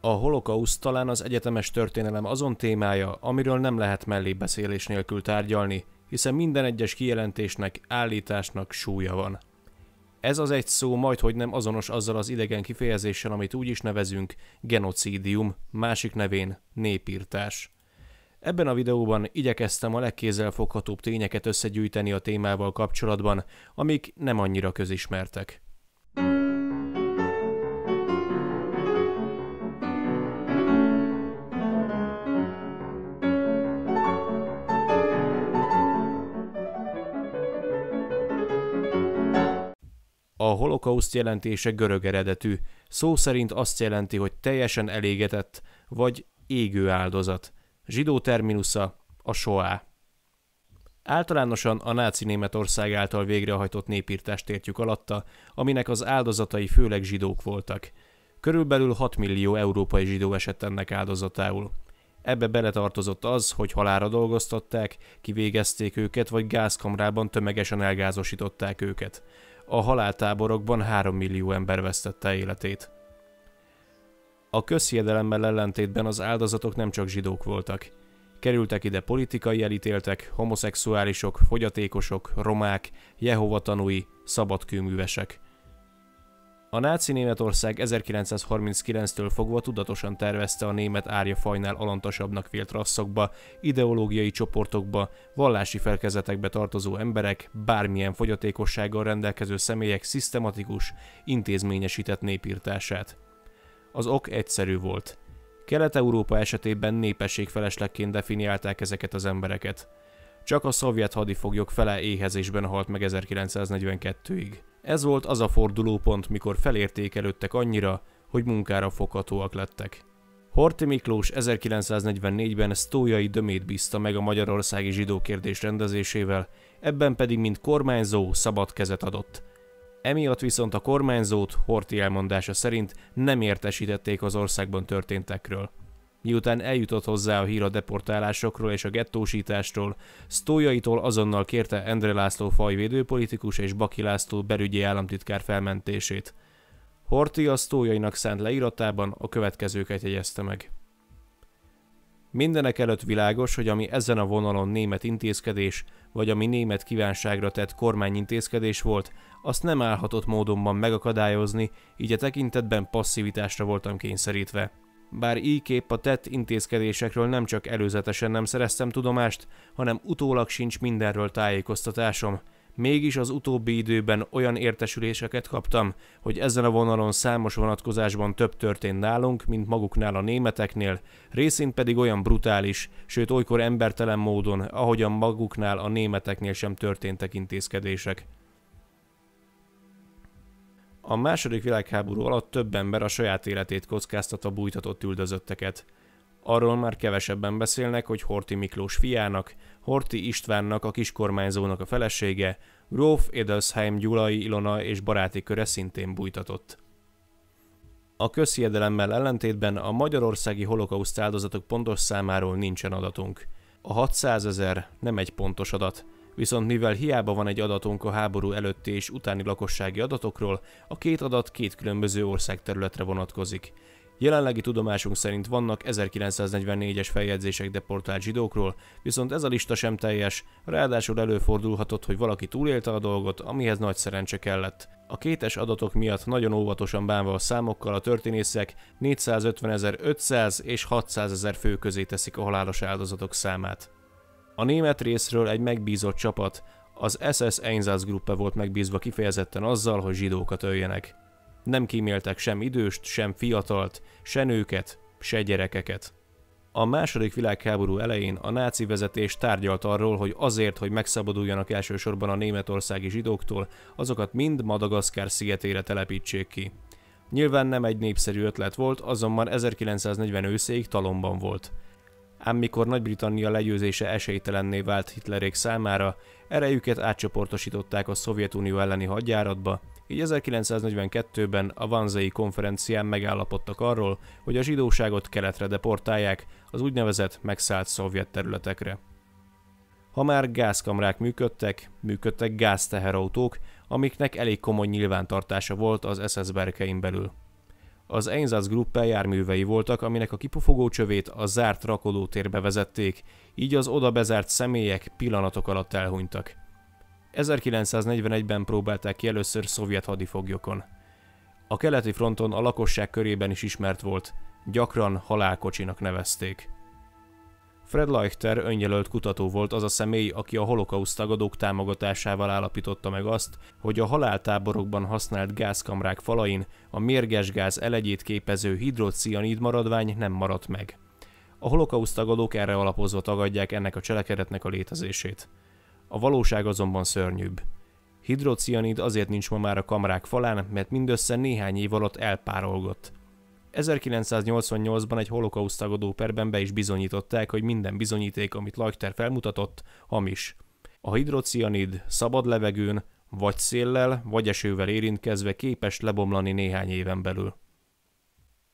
A holokauszt talán az egyetemes történelem azon témája, amiről nem lehet mellébeszélés nélkül tárgyalni, hiszen minden egyes kijelentésnek, állításnak súlya van. Ez az egy szó majdhogy nem azonos azzal az idegen kifejezéssel, amit úgy is nevezünk, genocidium, másik nevén népírtás. Ebben a videóban igyekeztem a legkézzelfoghatóbb tényeket összegyűjteni a témával kapcsolatban, amik nem annyira közismertek. A holokauszt jelentése görög eredetű, szó szerint azt jelenti, hogy teljesen elégetett, vagy égő áldozat. Zsidó terminusza a soá. Általánosan a náci Németország által végrehajtott népírtást értjük alatta, aminek az áldozatai főleg zsidók voltak. Körülbelül 6 millió európai zsidó esett ennek áldozatául. Ebbe beletartozott az, hogy halára dolgoztatták, kivégezték őket, vagy gázkamrában tömegesen elgázosították őket a haláltáborokban 3 millió ember vesztette életét. A közhiedelemmel ellentétben az áldozatok nem csak zsidók voltak. Kerültek ide politikai elítéltek, homoszexuálisok, fogyatékosok, romák, jehova tanúi, szabadkőművesek – a náci Németország 1939-től fogva tudatosan tervezte a német árja fajnál alantasabbnak vélt rasszokba, ideológiai csoportokba, vallási felkezetekbe tartozó emberek, bármilyen fogyatékossággal rendelkező személyek szisztematikus, intézményesített népírtását. Az ok egyszerű volt. Kelet-Európa esetében népességfeleslekként definiálták ezeket az embereket. Csak a szovjet hadifoglyok fele éhezésben halt meg 1942-ig. Ez volt az a fordulópont, mikor felértékelődtek annyira, hogy munkára foghatóak lettek. Horti Miklós 1944-ben Sztójai Dömét bízta meg a magyarországi zsidó kérdés rendezésével, ebben pedig mint kormányzó szabad kezet adott. Emiatt viszont a kormányzót Horti elmondása szerint nem értesítették az országban történtekről. Miután eljutott hozzá a hír a deportálásokról és a gettósításról, sztójaitól azonnal kérte Endre László fajvédőpolitikus és Baki László belügyi államtitkár felmentését. Horti a sztójainak szánt leíratában a következőket jegyezte meg. Mindenek előtt világos, hogy ami ezen a vonalon német intézkedés, vagy ami német kívánságra tett kormányintézkedés volt, azt nem állhatott módonban megakadályozni, így a tekintetben passzivitásra voltam kényszerítve. Bár így kép a tett intézkedésekről nem csak előzetesen nem szereztem tudomást, hanem utólag sincs mindenről tájékoztatásom. Mégis az utóbbi időben olyan értesüléseket kaptam, hogy ezen a vonalon számos vonatkozásban több történt nálunk, mint maguknál a németeknél, részint pedig olyan brutális, sőt olykor embertelen módon, ahogyan maguknál a németeknél sem történtek intézkedések. A második világháború alatt több ember a saját életét kockáztatva bújtatott üldözötteket. Arról már kevesebben beszélnek, hogy Horti Miklós fiának, Horti Istvánnak, a kiskormányzónak a felesége, Gróf Edelsheim Gyulai Ilona és baráti köre szintén bújtatott. A közhiedelemmel ellentétben a magyarországi holokauszt áldozatok pontos számáról nincsen adatunk. A 600 ezer nem egy pontos adat – Viszont mivel hiába van egy adatunk a háború előtti és utáni lakossági adatokról, a két adat két különböző ország területre vonatkozik. Jelenlegi tudomásunk szerint vannak 1944-es feljegyzések deportált zsidókról, viszont ez a lista sem teljes, ráadásul előfordulhatott, hogy valaki túlélte a dolgot, amihez nagy szerencse kellett. A kétes adatok miatt nagyon óvatosan bánva a számokkal a történészek 450.500 és 600.000 fő közé teszik a halálos áldozatok számát. A német részről egy megbízott csapat, az SS Einsatzgruppe volt megbízva kifejezetten azzal, hogy zsidókat öljenek. Nem kíméltek sem időst, sem fiatalt, se nőket, se gyerekeket. A második világháború elején a náci vezetés tárgyalt arról, hogy azért, hogy megszabaduljanak elsősorban a németországi zsidóktól, azokat mind Madagaszkár szigetére telepítsék ki. Nyilván nem egy népszerű ötlet volt, azonban 1940 őszéig talomban volt. Ám mikor Nagy-Britannia legyőzése esélytelenné vált Hitlerék számára, erejüket átcsoportosították a Szovjetunió elleni hadjáratba, így 1942-ben a Vanzai konferencián megállapodtak arról, hogy a zsidóságot keletre deportálják, az úgynevezett megszállt szovjet területekre. Ha már gázkamrák működtek, működtek gázteherautók, amiknek elég komoly nyilvántartása volt az SS berkein belül az Einsatzgruppe járművei voltak, aminek a kipufogó csövét a zárt rakodótérbe vezették, így az oda bezárt személyek pillanatok alatt elhunytak. 1941-ben próbálták ki először szovjet hadifoglyokon. A keleti fronton a lakosság körében is ismert volt, gyakran halálkocsinak nevezték. Fred Leichter öngyelölt kutató volt az a személy, aki a holokauszt tagadók támogatásával állapította meg azt, hogy a haláltáborokban használt gázkamrák falain a mérges gáz elegyét képező hidrocianid maradvány nem maradt meg. A holokauszt tagadók erre alapozva tagadják ennek a cselekedetnek a létezését. A valóság azonban szörnyűbb. Hidrocianid azért nincs ma már a kamrák falán, mert mindössze néhány év alatt elpárolgott – 1988-ban egy holokauszt tagadó perben be is bizonyították, hogy minden bizonyíték, amit Lajter felmutatott, hamis. A hidrocianid szabad levegőn, vagy széllel, vagy esővel érintkezve képes lebomlani néhány éven belül.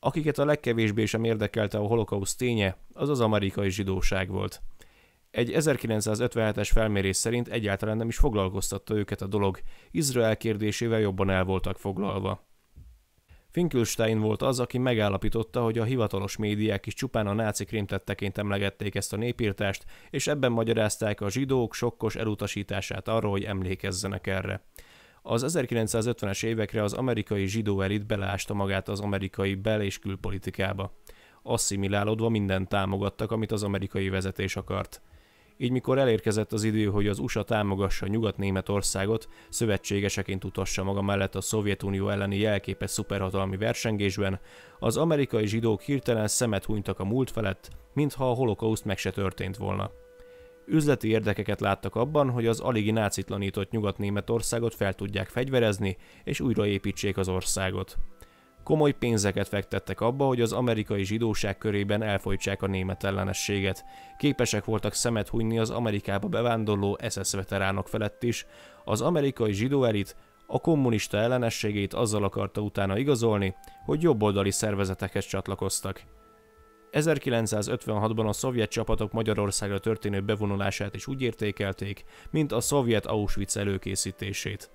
Akiket a legkevésbé sem érdekelte a holokauszt ténye, az az amerikai zsidóság volt. Egy 1957-es felmérés szerint egyáltalán nem is foglalkoztatta őket a dolog, Izrael kérdésével jobban el voltak foglalva. Finkelstein volt az, aki megállapította, hogy a hivatalos médiák is csupán a náci krémtetteként emlegették ezt a népírtást, és ebben magyarázták a zsidók sokkos elutasítását arról, hogy emlékezzenek erre. Az 1950-es évekre az amerikai zsidó elit beleásta magát az amerikai bel- és külpolitikába. Asszimilálódva mindent támogattak, amit az amerikai vezetés akart – így mikor elérkezett az idő, hogy az USA támogassa Nyugat-Németországot, szövetségeseként utassa maga mellett a Szovjetunió elleni jelképes szuperhatalmi versengésben, az amerikai zsidók hirtelen szemet hunytak a múlt felett, mintha a holokauszt meg se történt volna. Üzleti érdekeket láttak abban, hogy az aligi nácitlanított Nyugat-Németországot fel tudják fegyverezni, és újraépítsék az országot. Komoly pénzeket fektettek abba, hogy az amerikai zsidóság körében elfolytsák a német ellenességet. Képesek voltak szemet hunyni az Amerikába bevándorló SS veteránok felett is. Az amerikai zsidó elit a kommunista ellenességét azzal akarta utána igazolni, hogy jobboldali szervezetekhez csatlakoztak. 1956-ban a szovjet csapatok Magyarországra történő bevonulását is úgy értékelték, mint a szovjet Auschwitz előkészítését.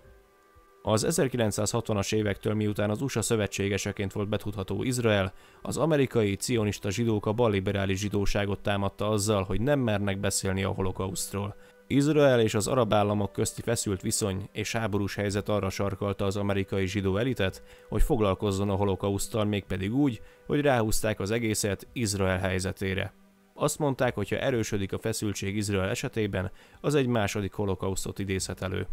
Az 1960-as évektől miután az USA szövetségeseként volt betudható Izrael, az amerikai cionista zsidók a balliberális zsidóságot támadta azzal, hogy nem mernek beszélni a holokausztról. Izrael és az arab államok közti feszült viszony és háborús helyzet arra sarkalta az amerikai zsidó elitet, hogy foglalkozzon a holokausztal, mégpedig úgy, hogy ráhúzták az egészet Izrael helyzetére. Azt mondták, hogy ha erősödik a feszültség Izrael esetében, az egy második holokausztot idézhet elő.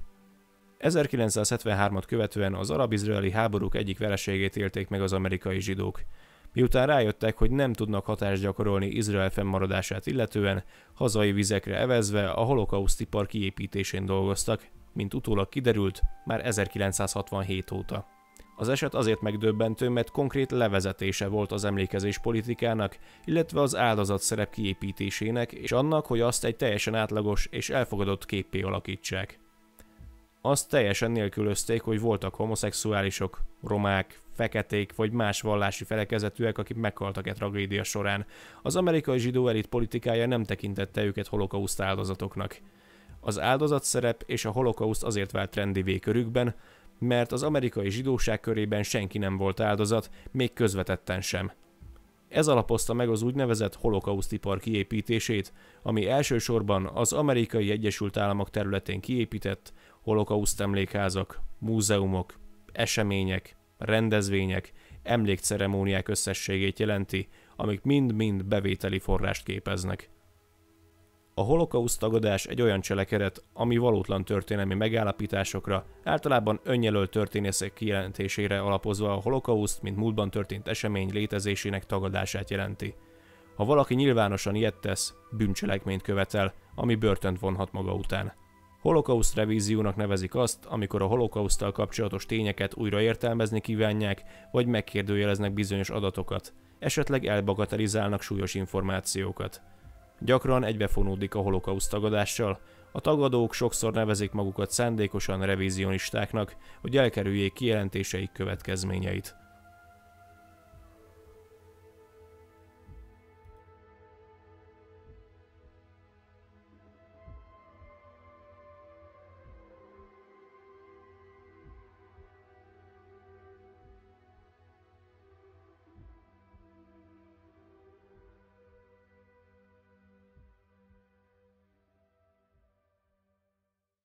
1973-at követően az arab-izraeli háborúk egyik vereségét élték meg az amerikai zsidók. Miután rájöttek, hogy nem tudnak hatást gyakorolni Izrael fennmaradását illetően, hazai vizekre evezve a holokauszti park kiépítésén dolgoztak, mint utólag kiderült, már 1967 óta. Az eset azért megdöbbentő, mert konkrét levezetése volt az emlékezés politikának, illetve az áldozat szerep kiépítésének, és annak, hogy azt egy teljesen átlagos és elfogadott képé alakítsák azt teljesen nélkülözték, hogy voltak homoszexuálisok, romák, feketék vagy más vallási felekezetűek, akik meghaltak egy tragédia során. Az amerikai zsidó elit politikája nem tekintette őket holokauszt áldozatoknak. Az áldozat szerep és a holokauszt azért vált trendi körükben, mert az amerikai zsidóság körében senki nem volt áldozat, még közvetetten sem. Ez alapozta meg az úgynevezett holokausztipar kiépítését, ami elsősorban az amerikai Egyesült Államok területén kiépített, holokauszt emlékházak, múzeumok, események, rendezvények, emlékceremóniák összességét jelenti, amik mind-mind bevételi forrást képeznek. A holokauszt tagadás egy olyan cselekedet, ami valótlan történelmi megállapításokra, általában önjelölt történészek kijelentésére alapozva a holokauszt, mint múltban történt esemény létezésének tagadását jelenti. Ha valaki nyilvánosan ilyet tesz, bűncselekményt követel, ami börtönt vonhat maga után. Holokauszt revíziónak nevezik azt, amikor a holokauszttal kapcsolatos tényeket újra értelmezni kívánják, vagy megkérdőjeleznek bizonyos adatokat, esetleg elbagatelizálnak súlyos információkat. Gyakran egybefonódik a holokauszt tagadással, a tagadók sokszor nevezik magukat szándékosan revizionistáknak, hogy elkerüljék kijelentéseik következményeit.